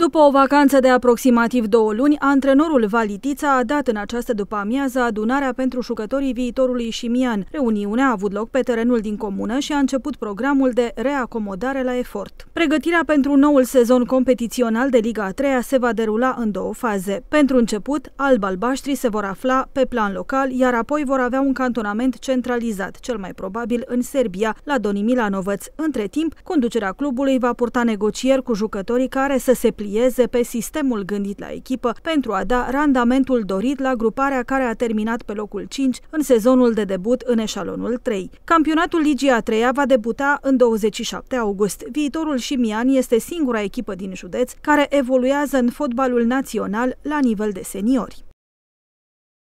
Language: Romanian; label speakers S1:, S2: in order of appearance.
S1: După o vacanță de aproximativ două luni, antrenorul Valitița a dat în această după-amiază adunarea pentru jucătorii viitorului Șimian. Reuniunea a avut loc pe terenul din comună și a început programul de reacomodare la efort. Pregătirea pentru noul sezon competițional de Liga 3 se va derula în două faze. Pentru început, alb se vor afla pe plan local, iar apoi vor avea un cantonament centralizat, cel mai probabil în Serbia, la Doni Milanovac. Între timp, conducerea clubului va purta negocieri cu jucătorii care să se plimbe parieze pe sistemul gândit la echipă pentru a da randamentul dorit la gruparea care a terminat pe locul 5 în sezonul de debut în eșalonul 3. Campionatul Ligii a 3 va debuta în 27 august. Viitorul Șimian este singura echipă din județ care evoluează în fotbalul național la nivel de seniori.